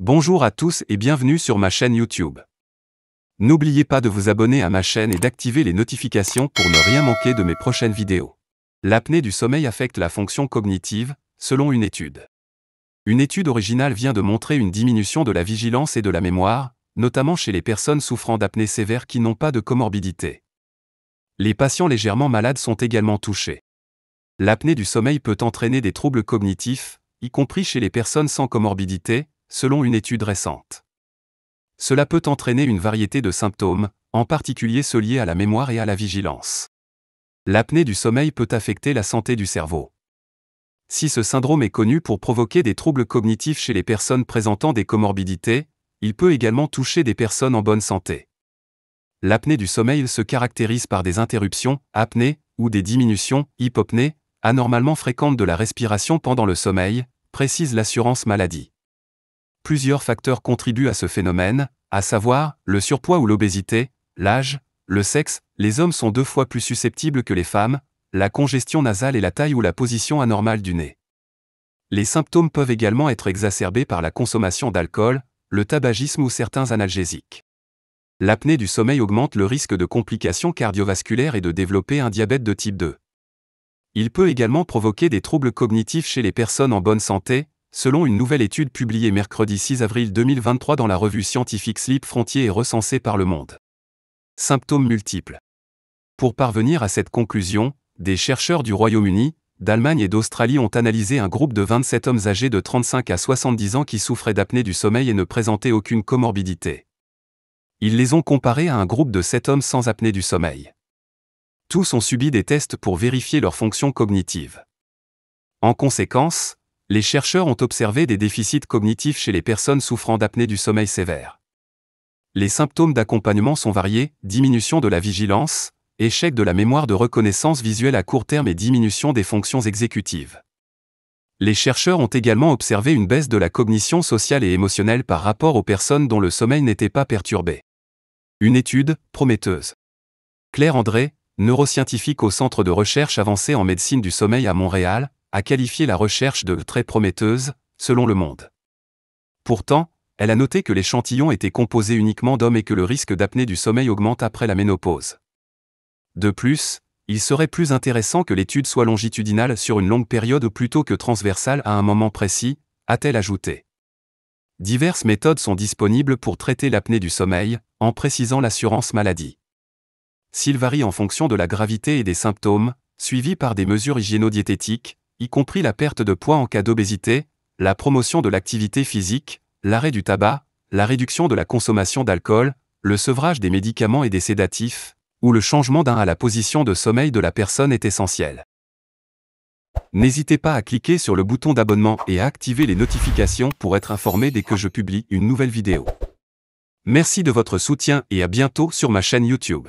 Bonjour à tous et bienvenue sur ma chaîne YouTube. N'oubliez pas de vous abonner à ma chaîne et d'activer les notifications pour ne rien manquer de mes prochaines vidéos. L'apnée du sommeil affecte la fonction cognitive, selon une étude. Une étude originale vient de montrer une diminution de la vigilance et de la mémoire, notamment chez les personnes souffrant d'apnée sévère qui n'ont pas de comorbidité. Les patients légèrement malades sont également touchés. L'apnée du sommeil peut entraîner des troubles cognitifs, y compris chez les personnes sans comorbidité, selon une étude récente. Cela peut entraîner une variété de symptômes, en particulier ceux liés à la mémoire et à la vigilance. L'apnée du sommeil peut affecter la santé du cerveau. Si ce syndrome est connu pour provoquer des troubles cognitifs chez les personnes présentant des comorbidités, il peut également toucher des personnes en bonne santé. L'apnée du sommeil se caractérise par des interruptions, apnées, ou des diminutions, hypopnées, anormalement fréquentes de la respiration pendant le sommeil, précise l'assurance maladie. Plusieurs facteurs contribuent à ce phénomène, à savoir le surpoids ou l'obésité, l'âge, le sexe, les hommes sont deux fois plus susceptibles que les femmes, la congestion nasale et la taille ou la position anormale du nez. Les symptômes peuvent également être exacerbés par la consommation d'alcool, le tabagisme ou certains analgésiques. L'apnée du sommeil augmente le risque de complications cardiovasculaires et de développer un diabète de type 2. Il peut également provoquer des troubles cognitifs chez les personnes en bonne santé, Selon une nouvelle étude publiée mercredi 6 avril 2023 dans la revue scientifique Sleep Frontier et recensée par Le Monde. Symptômes multiples. Pour parvenir à cette conclusion, des chercheurs du Royaume-Uni, d'Allemagne et d'Australie ont analysé un groupe de 27 hommes âgés de 35 à 70 ans qui souffraient d'apnée du sommeil et ne présentaient aucune comorbidité. Ils les ont comparés à un groupe de 7 hommes sans apnée du sommeil. Tous ont subi des tests pour vérifier leurs fonctions cognitives. En conséquence, les chercheurs ont observé des déficits cognitifs chez les personnes souffrant d'apnée du sommeil sévère. Les symptômes d'accompagnement sont variés, diminution de la vigilance, échec de la mémoire de reconnaissance visuelle à court terme et diminution des fonctions exécutives. Les chercheurs ont également observé une baisse de la cognition sociale et émotionnelle par rapport aux personnes dont le sommeil n'était pas perturbé. Une étude prometteuse. Claire André, neuroscientifique au Centre de recherche avancée en médecine du sommeil à Montréal, a qualifié la recherche de très prometteuse, selon Le Monde. Pourtant, elle a noté que l'échantillon était composé uniquement d'hommes et que le risque d'apnée du sommeil augmente après la ménopause. De plus, il serait plus intéressant que l'étude soit longitudinale sur une longue période plutôt que transversale à un moment précis, a-t-elle ajouté. Diverses méthodes sont disponibles pour traiter l'apnée du sommeil, en précisant l'assurance maladie. S'il varie en fonction de la gravité et des symptômes, suivi par des mesures hygiéno-diététiques, y compris la perte de poids en cas d'obésité, la promotion de l'activité physique, l'arrêt du tabac, la réduction de la consommation d'alcool, le sevrage des médicaments et des sédatifs, ou le changement d'un à la position de sommeil de la personne est essentiel. N'hésitez pas à cliquer sur le bouton d'abonnement et à activer les notifications pour être informé dès que je publie une nouvelle vidéo. Merci de votre soutien et à bientôt sur ma chaîne YouTube.